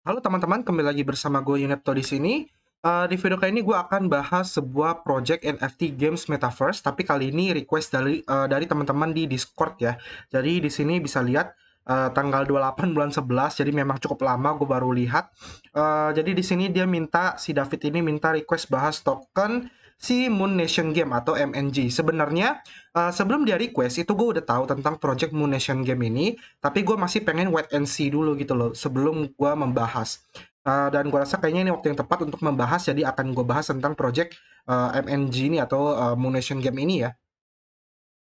Halo teman-teman, kembali lagi bersama gue Yunepto di sini. Uh, di video kali ini gue akan bahas sebuah project NFT games metaverse, tapi kali ini request dari uh, dari teman-teman di Discord ya. Jadi di sini bisa lihat uh, tanggal 28 bulan 11, jadi memang cukup lama gue baru lihat. Uh, jadi di sini dia minta si David ini minta request bahas token si Moon Nation Game atau MNG. Sebenarnya uh, sebelum dia request itu gue udah tahu tentang project Moon Nation Game ini, tapi gue masih pengen wait and see dulu gitu loh sebelum gue membahas. Uh, dan gue rasa kayaknya ini waktu yang tepat untuk membahas, jadi akan gue bahas tentang project uh, eh, MNG ini atau uh, Moon Nation Game ini ya.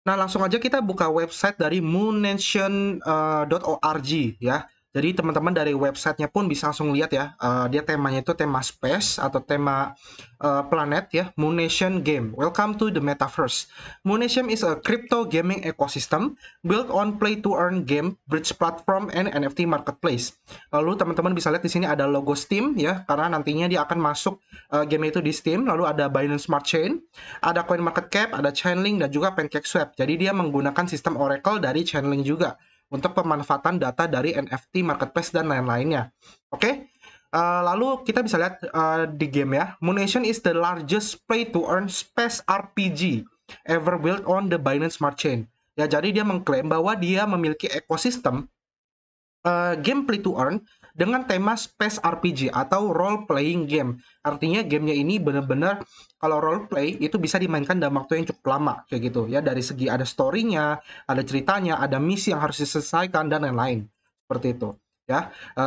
Nah langsung aja kita buka website dari moonnation.org uh, ya jadi teman-teman dari websitenya pun bisa langsung lihat ya, uh, dia temanya itu tema space atau tema uh, planet ya, Moon Nation Game. Welcome to the Metaverse. Moon Nation is a crypto gaming ecosystem built on play-to-earn game, bridge platform, and NFT marketplace. Lalu teman-teman bisa lihat di sini ada logo Steam ya, karena nantinya dia akan masuk uh, game itu di Steam. Lalu ada Binance Smart Chain, ada Coin Market Cap, ada Chainlink, dan juga Pancake Swap. Jadi dia menggunakan sistem Oracle dari Chainlink juga untuk pemanfaatan data dari NFT, marketplace, dan lain-lainnya. Oke, okay? uh, eh, lalu kita bisa lihat uh, di game ya. Moon is the largest play-to-earn space RPG ever built on the Binance Smart Chain. Ya, jadi dia mengklaim bahwa dia memiliki ekosistem uh, game play-to-earn dengan tema space RPG atau role playing game. Artinya gamenya ini benar-benar kalau role play itu bisa dimainkan dalam waktu yang cukup lama kayak gitu ya dari segi ada storynya, ada ceritanya, ada misi yang harus diselesaikan dan lain-lain seperti itu ya. E,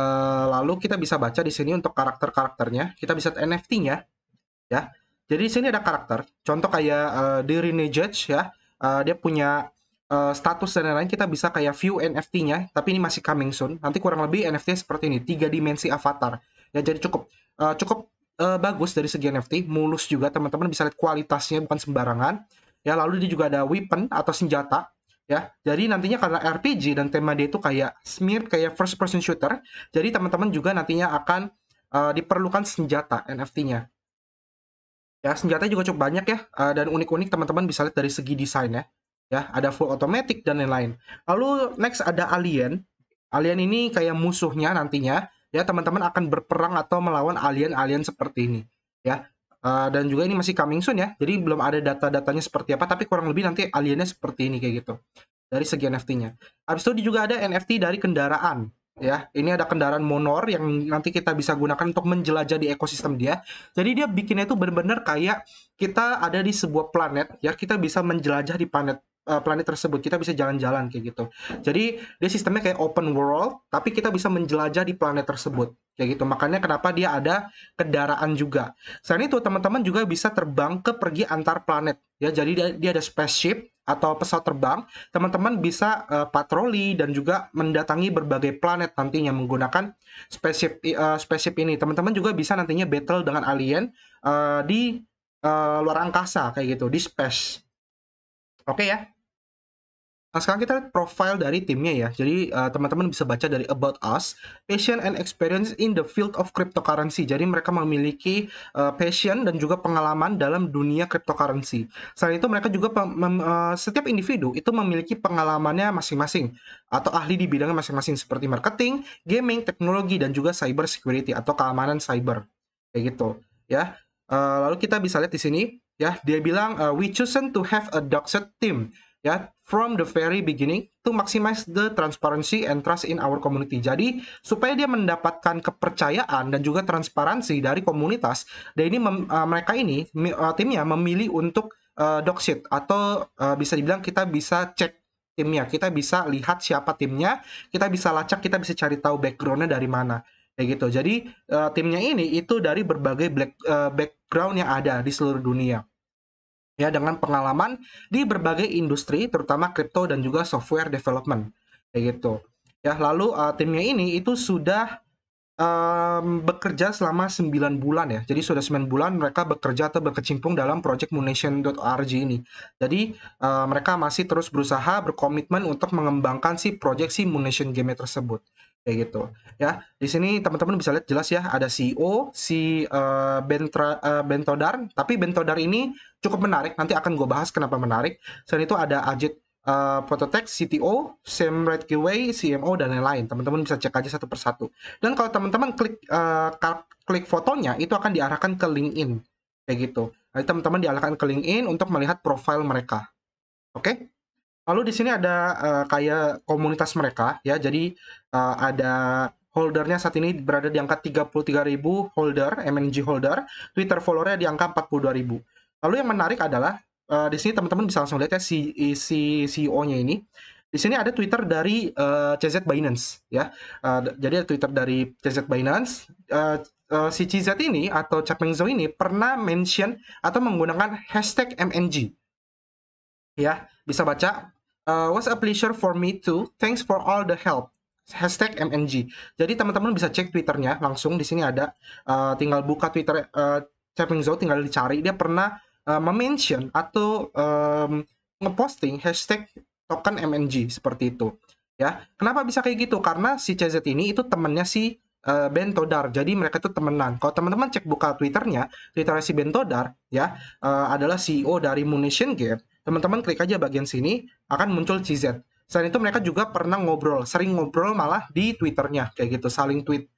lalu kita bisa baca di sini untuk karakter-karakternya, kita bisa NFT-nya ya. Jadi di sini ada karakter, contoh kayak uh, Dirine Judge ya, uh, dia punya Eh, status dan lain-lain kita bisa kayak view NFT-nya, tapi ini masih coming soon. Nanti kurang lebih NFT seperti ini, tiga dimensi avatar. Ya jadi cukup uh, cukup uh, bagus dari segi NFT, mulus juga teman-teman bisa lihat kualitasnya bukan sembarangan. Ya lalu dia juga ada weapon atau senjata ya. Jadi nantinya karena RPG dan tema dia itu kayak smear kayak first person shooter, jadi teman-teman juga nantinya akan uh, diperlukan senjata NFT-nya. Ya, senjata juga cukup banyak ya uh, dan unik-unik teman-teman bisa lihat dari segi desainnya ya ada full automatic dan lain-lain lalu next ada alien alien ini kayak musuhnya nantinya ya teman-teman akan berperang atau melawan alien-alien seperti ini ya uh, dan juga ini masih coming soon ya jadi belum ada data-datanya seperti apa tapi kurang lebih nanti aliennya seperti ini kayak gitu dari segi NFT-nya habis itu juga ada NFT dari kendaraan ya ini ada kendaraan monor yang nanti kita bisa gunakan untuk menjelajah di ekosistem dia jadi dia bikinnya itu benar-benar kayak kita ada di sebuah planet ya kita bisa menjelajah di planet Eh, planet tersebut. Kita bisa jalan-jalan kayak gitu. Jadi dia sistemnya kayak open world, tapi kita bisa menjelajah di planet tersebut kayak gitu. Makanya kenapa dia ada kendaraan juga. Selain itu teman-teman juga bisa terbang ke pergi antar planet ya. Jadi dia, dia ada spaceship atau pesawat terbang. Teman-teman bisa uh, patroli dan juga mendatangi berbagai planet nantinya menggunakan spaceship uh, spaceship ini. Teman-teman juga bisa nantinya battle dengan alien uh, di uh, luar angkasa kayak gitu di space. Oke okay ya. Nah, sekarang kita lihat profile dari timnya ya. Jadi eh, teman-teman uh, bisa baca dari About Us, Passion and Experience in the Field of Cryptocurrency. Jadi mereka memiliki uh, passion dan juga pengalaman dalam dunia cryptocurrency. Selain itu mereka juga uh, setiap individu itu memiliki pengalamannya masing-masing atau ahli di bidangnya masing-masing seperti marketing, gaming, teknologi dan juga cyber security atau keamanan cyber. Kayak gitu ya. Uh, lalu kita bisa lihat di sini ya, dia bilang uh, we chosen to have a doxed team ya from the very beginning to maximize the transparency and trust in our community. Jadi supaya dia mendapatkan kepercayaan dan juga transparansi dari komunitas, dan ini mem, uh, mereka ini uh, timnya memilih untuk uh, eh, doxit atau uh, bisa dibilang kita bisa cek timnya, kita bisa lihat siapa timnya, kita bisa lacak, kita bisa cari tahu backgroundnya dari mana kayak gitu. Jadi uh, timnya ini itu dari berbagai black, uh, background yang ada di seluruh dunia ya dengan pengalaman di berbagai industri terutama crypto dan juga software development kayak gitu ya lalu uh, timnya ini itu sudah um, bekerja selama 9 bulan ya jadi sudah 9 bulan mereka bekerja atau berkecimpung dalam project munition.org ini jadi uh, mereka masih terus berusaha berkomitmen untuk mengembangkan si project si munition game tersebut kayak gitu ya di sini teman-teman bisa lihat jelas ya ada CEO si uh, Bentra, uh, eh, Bentodar tapi Bentodar ini cukup menarik nanti akan gue bahas kenapa menarik selain itu ada Ajit uh, Prototech CTO Sam Redkiway CMO dan lain-lain teman-teman bisa cek aja satu persatu dan kalau teman-teman klik uh, klik fotonya itu akan diarahkan ke LinkedIn kayak gitu nanti teman-teman diarahkan ke LinkedIn untuk melihat profil mereka oke okay? Lalu di sini ada uh, kayak komunitas mereka ya. Jadi uh, ada holdernya saat ini berada di angka 33.000 holder, MNG holder. Twitter followernya di angka 42.000. Lalu yang menarik adalah uh, di sini teman-teman bisa langsung lihat ya si si CEO-nya ini. Di sini ada Twitter dari uh, CZ Binance ya. Uh, jadi ada Twitter dari CZ Binance. Uh, uh, si CZ ini atau Chapeng Zhou ini pernah mention atau menggunakan hashtag MNG ya bisa baca uh, eh, was a pleasure for me too thanks for all the help hashtag MNG jadi teman-teman bisa cek twitternya langsung di sini ada uh, tinggal buka twitter uh, Chaping Zhou tinggal dicari dia pernah uh, memention atau um, ngeposting hashtag token MNG seperti itu ya kenapa bisa kayak gitu karena si CZ ini itu temennya si uh, Ben Todar. Jadi mereka itu temenan. Kalau teman-teman cek buka Twitternya, Twitternya si Ben Todar ya uh, adalah CEO dari Munition Game teman-teman klik aja bagian sini akan muncul CZ. Selain itu mereka juga pernah ngobrol, sering ngobrol malah di Twitternya kayak gitu, saling tweet.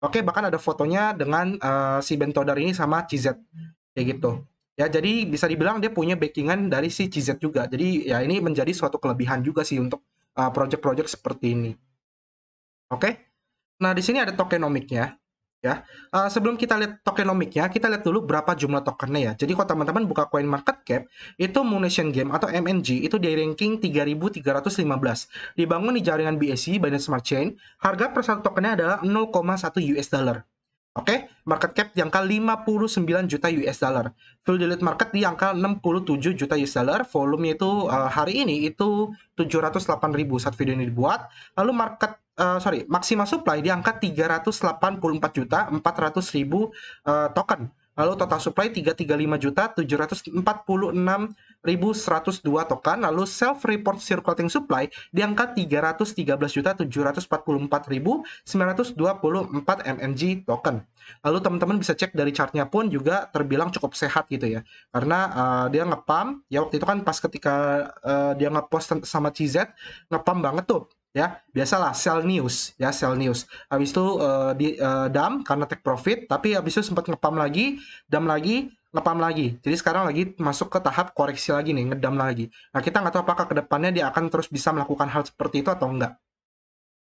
Oke, bahkan ada fotonya dengan uh, si Bentodar ini sama CZ kayak gitu. Ya, jadi bisa dibilang dia punya backingan dari si CZ juga. Jadi ya ini menjadi suatu kelebihan juga sih untuk project eh, project-project seperti ini. Oke. Nah, di sini ada tokenomiknya ya. Uh, sebelum kita lihat tokenomiknya, kita lihat dulu berapa jumlah tokennya ya. Jadi kalau teman-teman buka coin market cap, itu Munition Game atau MNG itu di ranking 3315. Dibangun di jaringan BSC e, Binance Smart Chain, harga per satu tokennya adalah 0,1 US dollar. Oke, okay? market cap di angka 59 juta US dollar. Full Delete market di angka 67 juta US dollar. Volume itu uh, hari ini itu 708 ribu saat video ini dibuat. Lalu market uh, sorry maksimal supply di angka 384 juta 400 ribu uh, token lalu total supply 335 juta 746 ribu 102 token lalu self report circulating supply di angka 313 juta 744 ribu 924 mmg token lalu teman-teman bisa cek dari chartnya pun juga terbilang cukup sehat gitu ya karena uh, dia ngepam ya waktu itu kan pas ketika uh, dia ngepost sama CZ ngepam banget tuh ya biasalah sell news ya sell news habis itu uh, di uh, dam karena take profit tapi habis itu sempat ngepam lagi dam lagi ngepam lagi jadi sekarang lagi masuk ke tahap koreksi lagi nih ngedam lagi nah kita nggak tahu apakah kedepannya dia akan terus bisa melakukan hal seperti itu atau enggak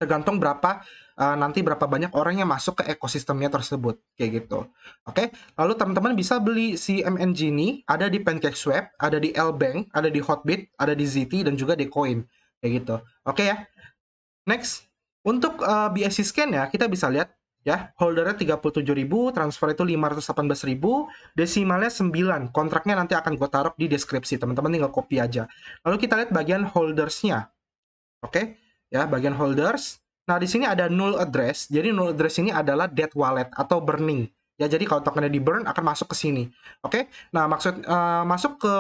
tergantung berapa uh, nanti berapa banyak orang yang masuk ke ekosistemnya tersebut kayak gitu oke lalu teman-teman bisa beli si MNG ini ada di PancakeSwap ada di L Bank ada di Hotbit ada di ZT dan juga di Coin kayak gitu oke ya Next, untuk uh, eh, BSC scan ya, kita bisa lihat ya, holdernya 37.000, transfer itu 518.000, desimalnya 9. Kontraknya nanti akan gue taruh di deskripsi, teman-teman tinggal copy aja. Lalu kita lihat bagian holdersnya. Oke, okay? ya, bagian holders. Nah, di sini ada null address. Jadi null address ini adalah dead wallet atau burning. Ya, jadi kalau tokennya di burn akan masuk ke sini. Oke. Okay? Nah, maksud uh, masuk ke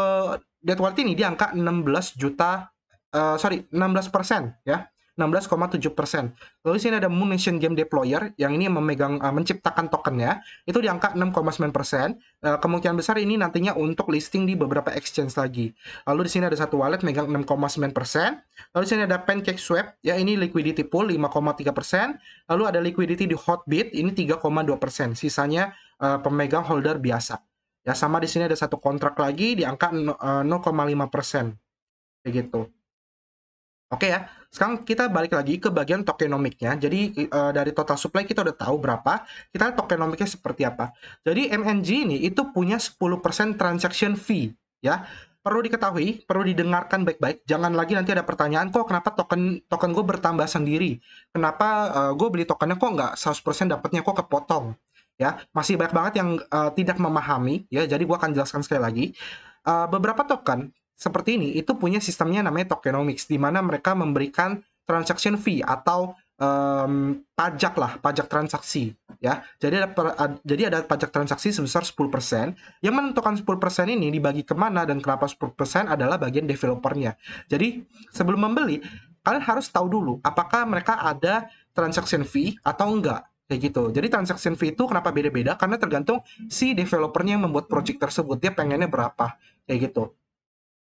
dead wallet ini di angka 16 juta uh, sorry, 16% ya. 16,7 persen. Lalu sini ada Moon Nation Game Deployer yang ini memegang uh, menciptakan tokennya itu di angka 6,9 persen. Uh, kemungkinan besar ini nantinya untuk listing di beberapa exchange lagi. Lalu di sini ada satu wallet megang 6,9 persen. Lalu sini ada Pancake Swap ya ini liquidity pool 5,3 persen. Lalu ada liquidity di Hotbit ini 3,2 persen. Sisanya uh, pemegang holder biasa. Ya sama di sini ada satu kontrak lagi di angka 0,5 persen. Begitu. Oke okay ya. Sekarang kita balik lagi ke bagian tokenomiknya. Jadi uh, dari total supply kita udah tahu berapa, kita tokenomiknya seperti apa. Jadi MNG ini itu punya 10% transaction fee ya. Perlu diketahui, perlu didengarkan baik-baik. Jangan lagi nanti ada pertanyaan kok kenapa token token gue bertambah sendiri? Kenapa uh, eh, gue beli tokennya kok nggak 100% dapatnya kok kepotong? Ya, masih banyak banget yang uh, tidak memahami ya. Jadi gue akan jelaskan sekali lagi. Uh, beberapa token seperti ini itu punya sistemnya namanya tokenomics di mana mereka memberikan transaction fee atau um, pajak lah, pajak transaksi ya. Jadi ada jadi ada pajak transaksi sebesar 10%. Yang menentukan 10% ini dibagi kemana dan kenapa 10% adalah bagian developernya. Jadi sebelum membeli, kalian harus tahu dulu apakah mereka ada transaction fee atau enggak kayak gitu. Jadi transaction fee itu kenapa beda-beda karena tergantung si developernya yang membuat project tersebut dia pengennya berapa kayak gitu.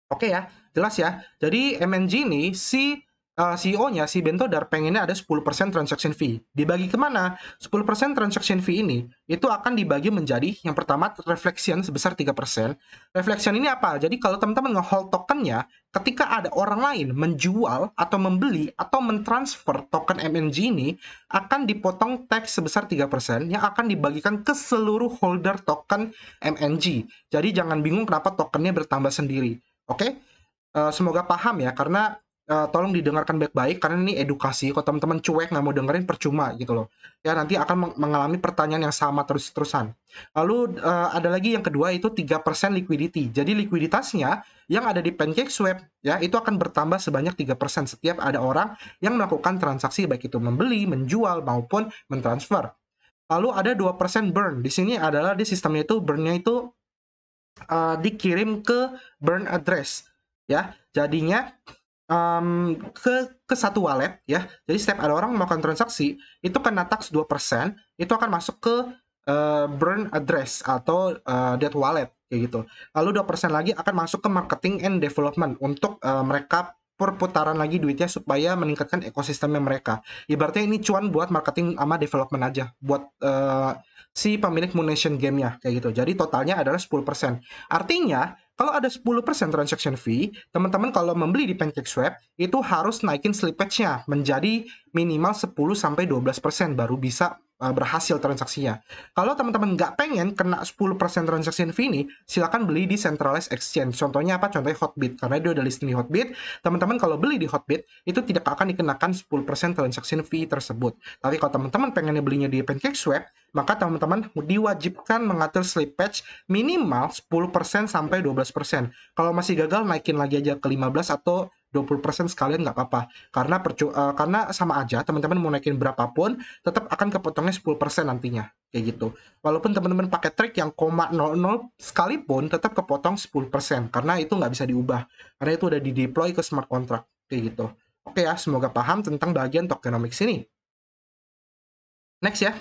Oke ya, jelas ya. Jadi MNG ini si uh, eh, CEO-nya si Bento dar pengennya ada 10% transaction fee. Dibagi kemana? 10% transaction fee ini itu akan dibagi menjadi yang pertama reflection sebesar 3%. Reflection ini apa? Jadi kalau teman-teman nge-hold tokennya, ketika ada orang lain menjual atau membeli atau mentransfer token MNG ini akan dipotong tax sebesar 3% yang akan dibagikan ke seluruh holder token MNG. Jadi jangan bingung kenapa tokennya bertambah sendiri Oke, okay? uh, eh, semoga paham ya karena uh, tolong didengarkan baik-baik karena ini edukasi. Kalau teman-teman cuek nggak mau dengerin percuma gitu loh. Ya nanti akan mengalami pertanyaan yang sama terus-terusan. Lalu uh, ada lagi yang kedua itu 3% liquidity. Jadi likuiditasnya yang ada di Pancake Swap ya itu akan bertambah sebanyak 3% setiap ada orang yang melakukan transaksi baik itu membeli, menjual maupun mentransfer. Lalu ada 2% burn. Di sini adalah di sistemnya itu burnnya itu uh, dikirim ke burn address ya jadinya um, ke ke satu wallet ya jadi setiap ada orang melakukan transaksi itu kena tax 2% itu akan masuk ke uh, burn address atau uh, eh, dead wallet kayak gitu lalu 2% lagi akan masuk ke marketing and development untuk uh, mereka perputaran lagi duitnya supaya meningkatkan ekosistemnya mereka. Ibaratnya ini cuan buat marketing sama development aja, buat uh, si pemilik Moon Nation gamenya kayak gitu. Jadi totalnya adalah 10%. Artinya kalau ada 10% transaction fee, teman-teman kalau membeli di PancakeSwap itu harus naikin slippage-nya menjadi minimal 10 sampai 12% baru bisa eh, berhasil transaksinya. Kalau teman-teman nggak pengen kena 10% transaction fee ini, silakan beli di centralized exchange. Contohnya apa? Contohnya Hotbit. Karena dia udah listing di Hotbit, teman-teman kalau beli di Hotbit itu tidak akan dikenakan 10% transaction fee tersebut. Tapi kalau teman-teman pengennya belinya di PancakeSwap, maka teman-teman diwajibkan mengatur slip patch minimal 10% sampai 12%. Kalau masih gagal naikin lagi aja ke 15 atau 20% sekalian nggak apa-apa. Karena percu uh, karena sama aja teman-teman mau naikin berapapun tetap akan kepotongnya 10% nantinya. Kayak gitu. Walaupun teman-teman pakai trik yang 0,00 00 sekalipun tetap kepotong 10% karena itu nggak bisa diubah. Karena itu udah dideploy ke smart contract kayak gitu. Oke ya, semoga paham tentang bagian tokenomics ini. Next ya.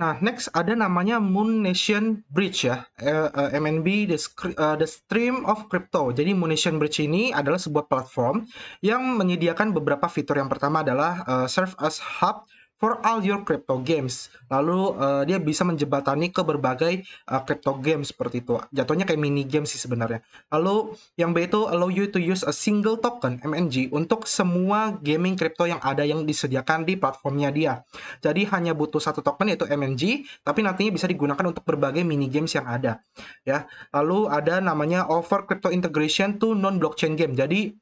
Nah, next ada namanya Moon Nation Bridge ya, eh, eh, MNB the, eh, the Stream of Crypto. Jadi Moon Nation Bridge ini adalah sebuah platform yang menyediakan beberapa fitur. Yang pertama adalah uh, serve as hub for all your crypto games. Lalu uh, dia bisa menjebatani ke berbagai uh, crypto game seperti itu. Jatuhnya kayak mini game sih sebenarnya. Lalu yang B itu allow you to use a single token MNG untuk semua gaming crypto yang ada yang disediakan di platformnya dia. Jadi hanya butuh satu token yaitu MNG, tapi nantinya bisa digunakan untuk berbagai mini games yang ada. Ya. Lalu ada namanya offer crypto integration to non blockchain game. Jadi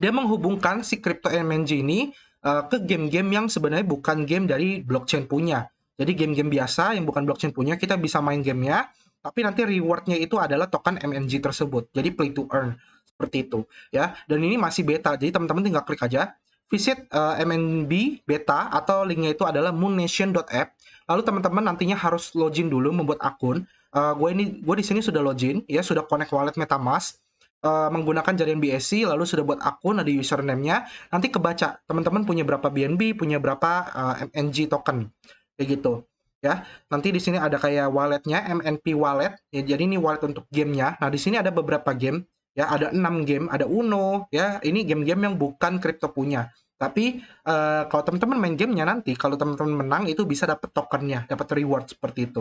dia menghubungkan si crypto MNG ini Eh, ke game-game yang sebenarnya bukan game dari blockchain punya. Jadi game-game biasa yang bukan blockchain punya kita bisa main gamenya, tapi nanti rewardnya itu adalah token MNG tersebut. Jadi play to earn seperti itu ya. Dan ini masih beta, jadi teman-teman tinggal klik aja. Visit uh, eh, MNB beta atau linknya itu adalah moonnation.app. Lalu teman-teman nantinya harus login dulu membuat akun. Uh, eh, gue ini gue di sini sudah login ya sudah connect wallet MetaMask Eh, menggunakan jaringan BSC lalu sudah buat akun ada username-nya nanti kebaca teman-teman punya berapa BNB punya berapa uh, eh, MNG token kayak gitu ya nanti di sini ada kayak walletnya MNP wallet ya jadi ini wallet untuk gamenya nah di sini ada beberapa game ya ada enam game ada Uno ya ini game-game yang bukan kripto punya tapi uh, kalau teman-teman main gamenya nanti kalau teman-teman menang itu bisa dapat tokennya dapat reward seperti itu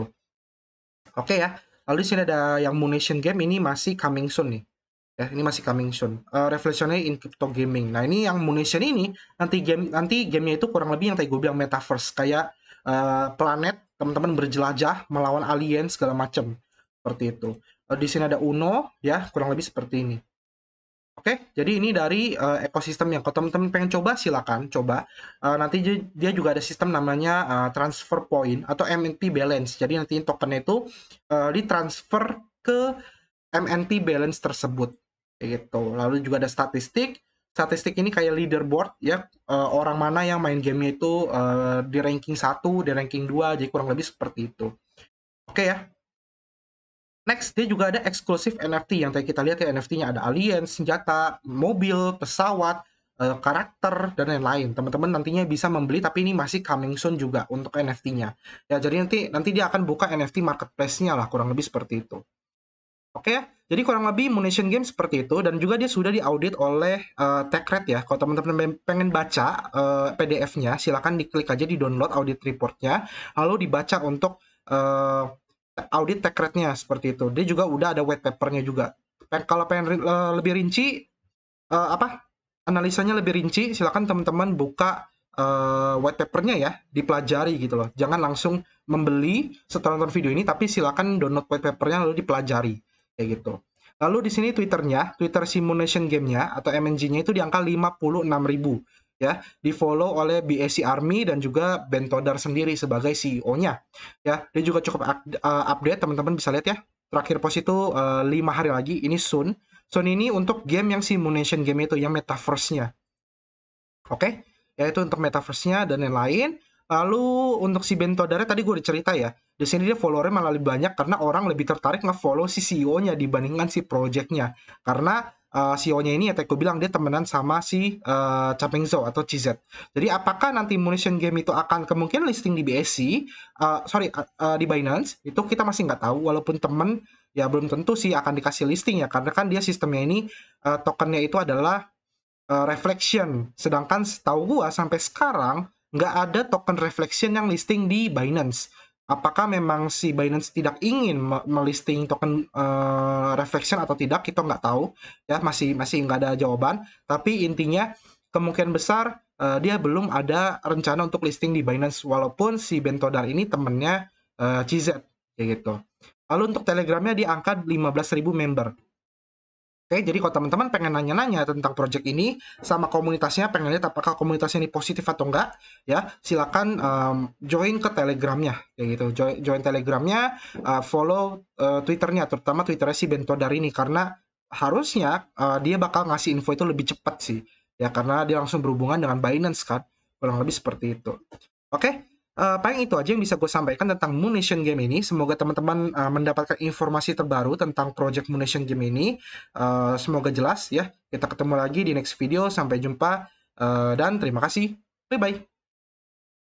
oke ya lalu di sini ada yang munition game ini masih coming soon nih ya ini masih coming soon uh, revolutionary in crypto gaming nah ini yang Munition ini nanti game nanti gamenya itu kurang lebih yang tadi gue bilang metaverse kayak uh, planet teman-teman berjelajah melawan alien segala macam seperti itu uh, di sini ada Uno ya kurang lebih seperti ini Oke, okay, jadi ini dari uh, ekosistem yang kalau teman-teman pengen coba silakan coba. Uh, nanti dia juga ada sistem namanya uh, transfer point atau MNP balance. Jadi nanti tokennya itu uh, ditransfer ke MNP balance tersebut gitu. Lalu juga ada statistik. Statistik ini kayak leaderboard ya uh, orang mana yang main gamenya itu uh, di ranking 1, di ranking 2, jadi kurang lebih seperti itu. Oke okay, ya. Next, dia juga ada eksklusif NFT yang tadi kita lihat ya NFT-nya ada alien, senjata, mobil, pesawat, eh, karakter dan lain-lain. Teman-teman nantinya bisa membeli tapi ini masih coming soon juga untuk NFT-nya. Ya, jadi nanti nanti dia akan buka NFT marketplace-nya lah kurang lebih seperti itu. Oke, ya? jadi kurang lebih Munition Game seperti itu dan juga dia sudah diaudit oleh uh, eh, TechRed ya. Kalau teman-teman pengen baca uh, eh, PDF-nya, silakan diklik aja di download audit reportnya, lalu dibaca untuk uh, audit TechRed-nya seperti itu. Dia juga udah ada white papernya juga. Dan kalau pengen uh, lebih rinci, uh, apa analisanya lebih rinci, silakan teman-teman buka uh, white papernya ya dipelajari gitu loh jangan langsung membeli setelah nonton video ini tapi silakan download white papernya lalu dipelajari kayak gitu. Lalu di sini Twitternya, Twitter Simulation Game-nya atau MNG-nya itu di angka 56.000 ya, di follow oleh BSC Army dan juga Ben Todar sendiri sebagai CEO-nya. Ya, dia juga cukup eh, update, teman-teman bisa lihat ya. Terakhir post itu uh, eh, 5 hari lagi, ini soon. Soon ini untuk game yang simulation game itu, yang metaverse-nya. Oke, okay? yaitu untuk metaverse-nya dan lain-lain. Lalu untuk si Ben Todar tadi gue udah cerita ya, di sini dia followernya malah lebih banyak karena orang lebih tertarik nge-follow si CEO-nya dibandingkan si project-nya. Karena uh, eh, CEO-nya ini ya Teko bilang dia temenan sama si uh, eh, Chapeng Zhou atau CZ. Jadi apakah nanti Munition Game itu akan kemungkinan listing di BSC, uh, eh, sorry, uh, di Binance, itu kita masih nggak tahu walaupun temen ya belum tentu sih akan dikasih listing ya karena kan dia sistemnya ini uh, tokennya itu adalah uh, reflection. Sedangkan setahu gua sampai sekarang nggak ada token reflection yang listing di Binance apakah memang si Binance tidak ingin melisting token uh, eh, reflection atau tidak kita nggak tahu ya masih masih nggak ada jawaban tapi intinya kemungkinan besar uh, dia belum ada rencana untuk listing di Binance walaupun si Bentodar ini temennya uh, eh, CZ kayak gitu lalu untuk telegramnya di angka 15.000 member Oke, jadi kalau teman-teman pengen nanya-nanya tentang project ini sama komunitasnya, pengen lihat apakah komunitasnya ini positif atau enggak, ya silakan um, join ke telegramnya, ya gitu. Join, join telegramnya, uh, follow uh, twitternya, terutama twitternya si Bento dari ini, karena harusnya uh, dia bakal ngasih info itu lebih cepat sih, ya karena dia langsung berhubungan dengan Binance kan, kurang lebih seperti itu. Oke, uh, paling itu aja yang bisa gue sampaikan tentang Munition Game ini. Semoga teman-teman uh, mendapatkan informasi terbaru tentang project Munition Game ini. Uh, semoga jelas ya. Kita ketemu lagi di next video. Sampai jumpa uh, dan terima kasih. Bye bye.